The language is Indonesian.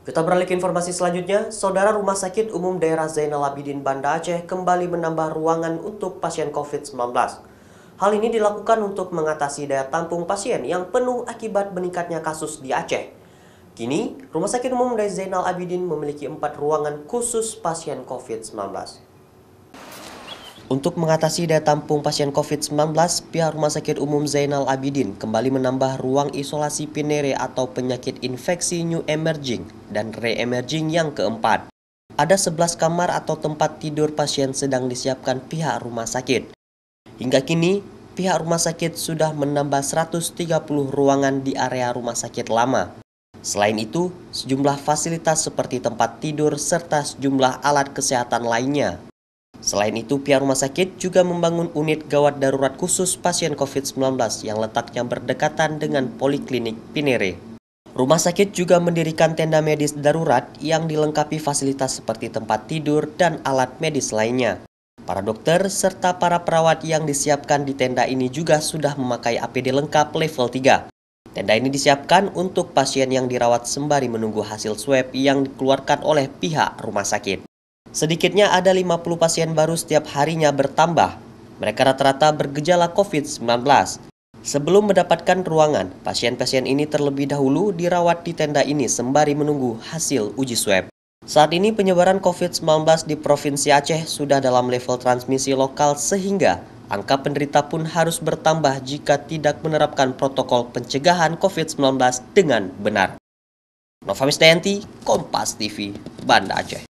Kita beralih ke informasi selanjutnya, Saudara Rumah Sakit Umum Daerah Zainal Abidin Banda Aceh kembali menambah ruangan untuk pasien COVID-19. Hal ini dilakukan untuk mengatasi daya tampung pasien yang penuh akibat meningkatnya kasus di Aceh. Kini, Rumah Sakit Umum Daerah Zainal Abidin memiliki empat ruangan khusus pasien COVID-19. Untuk mengatasi daya tampung pasien COVID-19, pihak Rumah Sakit Umum Zainal Abidin kembali menambah ruang isolasi pinere atau penyakit infeksi new emerging dan re-emerging yang keempat. Ada 11 kamar atau tempat tidur pasien sedang disiapkan pihak rumah sakit. Hingga kini, pihak rumah sakit sudah menambah 130 ruangan di area rumah sakit lama. Selain itu, sejumlah fasilitas seperti tempat tidur serta sejumlah alat kesehatan lainnya Selain itu, pihak rumah sakit juga membangun unit gawat darurat khusus pasien COVID-19 yang letaknya berdekatan dengan Poliklinik Pinere. Rumah sakit juga mendirikan tenda medis darurat yang dilengkapi fasilitas seperti tempat tidur dan alat medis lainnya. Para dokter serta para perawat yang disiapkan di tenda ini juga sudah memakai APD lengkap level 3. Tenda ini disiapkan untuk pasien yang dirawat sembari menunggu hasil swab yang dikeluarkan oleh pihak rumah sakit. Sedikitnya ada 50 pasien baru setiap harinya bertambah. Mereka rata-rata bergejala COVID-19. Sebelum mendapatkan ruangan, pasien-pasien ini terlebih dahulu dirawat di tenda ini sembari menunggu hasil uji swab. Saat ini penyebaran COVID-19 di Provinsi Aceh sudah dalam level transmisi lokal sehingga angka penderita pun harus bertambah jika tidak menerapkan protokol pencegahan COVID-19 dengan benar. Novamis Dayanti, Kompas TV, Banda Aceh.